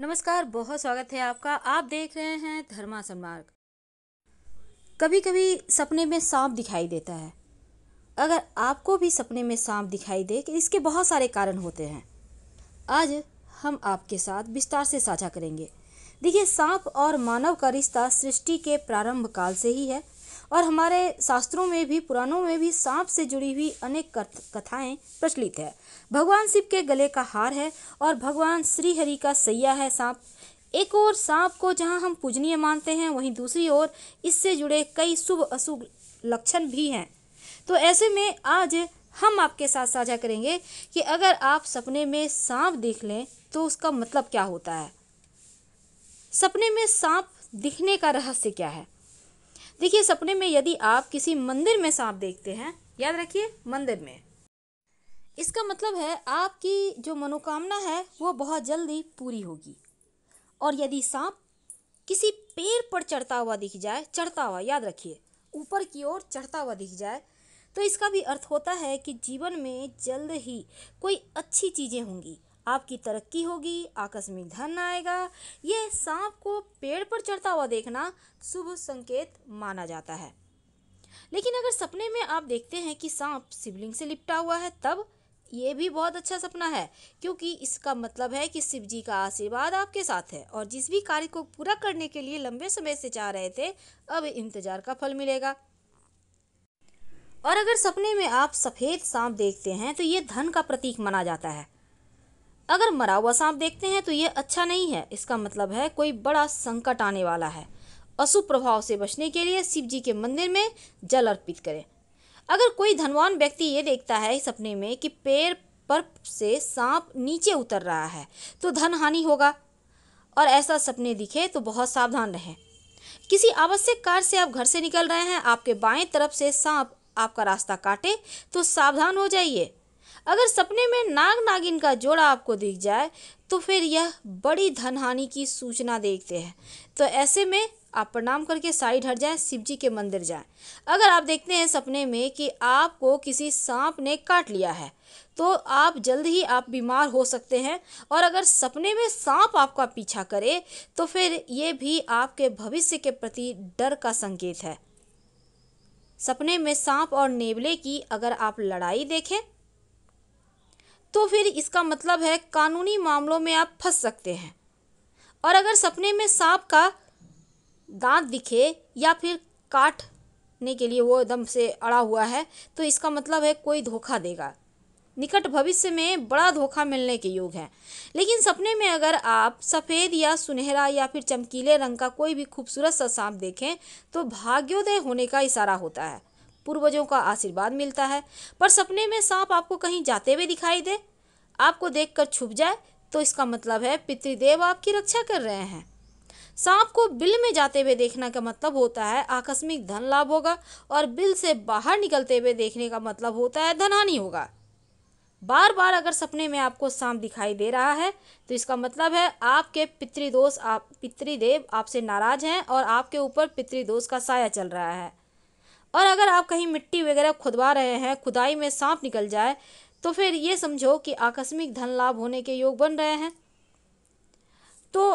नमस्कार बहुत स्वागत है आपका आप देख रहे हैं धर्मा सन्मार्ग कभी कभी सपने में सांप दिखाई देता है अगर आपको भी सपने में सांप दिखाई दे कि इसके बहुत सारे कारण होते हैं आज हम आपके साथ विस्तार से साझा करेंगे देखिए सांप और मानव का रिश्ता सृष्टि के प्रारंभ काल से ही है और हमारे शास्त्रों में भी पुराणों में भी सांप से जुड़ी हुई अनेक कथाएं प्रचलित है भगवान शिव के गले का हार है और भगवान श्री हरि का सैया है सांप एक और सांप को जहां हम पूजनीय मानते हैं वहीं दूसरी ओर इससे जुड़े कई शुभ अशुभ लक्षण भी हैं तो ऐसे में आज हम आपके साथ साझा करेंगे कि अगर आप सपने में सांप देख लें तो उसका मतलब क्या होता है सपने में सांप दिखने का रहस्य क्या है देखिए सपने में यदि आप किसी मंदिर में सांप देखते हैं याद रखिए मंदिर में इसका मतलब है आपकी जो मनोकामना है वो बहुत जल्दी पूरी होगी और यदि सांप किसी पेड़ पर चढ़ता हुआ दिख जाए चढ़ता हुआ याद रखिए ऊपर की ओर चढ़ता हुआ दिख जाए तो इसका भी अर्थ होता है कि जीवन में जल्द ही कोई अच्छी चीज़ें होंगी आपकी तरक्की होगी आकस्मिक धन आएगा ये सांप को पेड़ पर चढ़ता हुआ देखना शुभ संकेत माना जाता है लेकिन अगर सपने में आप देखते हैं कि सांप शिवलिंग से लिपटा हुआ है तब ये भी बहुत अच्छा सपना है क्योंकि इसका मतलब है कि शिव जी का आशीर्वाद आपके साथ है और जिस भी कार्य को पूरा करने के लिए लंबे समय से चाह रहे थे अब इंतजार का फल मिलेगा और अगर सपने में आप सफ़ेद सांप देखते हैं तो ये धन का प्रतीक माना जाता है अगर मरा हुआ सांप देखते हैं तो यह अच्छा नहीं है इसका मतलब है कोई बड़ा संकट आने वाला है अशुभ प्रभाव से बचने के लिए शिव जी के मंदिर में जल अर्पित करें अगर कोई धनवान व्यक्ति ये देखता है इस सपने में कि पेड़ पर से सांप नीचे उतर रहा है तो धन हानि होगा और ऐसा सपने दिखे तो बहुत सावधान रहें किसी आवश्यक कार्य से आप घर से निकल रहे हैं आपके बाएं तरफ से सांप आपका रास्ता काटे तो सावधान हो जाइए अगर सपने में नाग नागिन का जोड़ा आपको दिख जाए तो फिर यह बड़ी धनहानि की सूचना देखते हैं तो ऐसे में आप प्रणाम करके साइड हट जाएं शिव जी के मंदिर जाएं अगर आप देखते हैं सपने में कि आपको किसी सांप ने काट लिया है तो आप जल्द ही आप बीमार हो सकते हैं और अगर सपने में सांप आपका पीछा करे तो फिर ये भी आपके भविष्य के प्रति डर का संकेत है सपने में सांप और नेवले की अगर आप लड़ाई देखें तो फिर इसका मतलब है कानूनी मामलों में आप फंस सकते हैं और अगर सपने में सांप का दांत दिखे या फिर काटने के लिए वो एकदम से अड़ा हुआ है तो इसका मतलब है कोई धोखा देगा निकट भविष्य में बड़ा धोखा मिलने के योग है लेकिन सपने में अगर आप सफ़ेद या सुनहरा या फिर चमकीले रंग का कोई भी खूबसूरत सा सांप देखें तो भाग्योदय होने का इशारा होता है पूर्वजों का आशीर्वाद मिलता है पर सपने में सांप आपको कहीं जाते हुए दिखाई दे आपको देखकर छुप जाए तो इसका मतलब है पितृदेव आपकी रक्षा कर रहे हैं सांप को बिल में जाते हुए देखने का मतलब होता है आकस्मिक धन लाभ होगा और बिल से बाहर निकलते हुए देखने का मतलब होता है धनहानि होगा बार बार अगर सपने में आपको सांप दिखाई दे रहा है तो इसका मतलब है आपके पितृदोष आप पितृदेव आपसे नाराज हैं और आपके ऊपर पितृदोष का साया चल रहा है और अगर आप कहीं मिट्टी वगैरह खुदवा रहे हैं खुदाई में सांप निकल जाए तो फिर ये समझो कि आकस्मिक धन लाभ होने के योग बन रहे हैं तो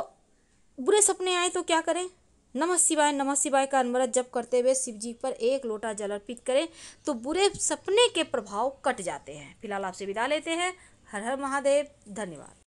बुरे सपने आए तो क्या करें नमः शिवाय नमः शिवाय का अनवरत जप करते हुए शिव जी पर एक लोटा जल अर्पित करें तो बुरे सपने के प्रभाव कट जाते हैं फिलहाल आपसे विदा लेते हैं हर हर महादेव धन्यवाद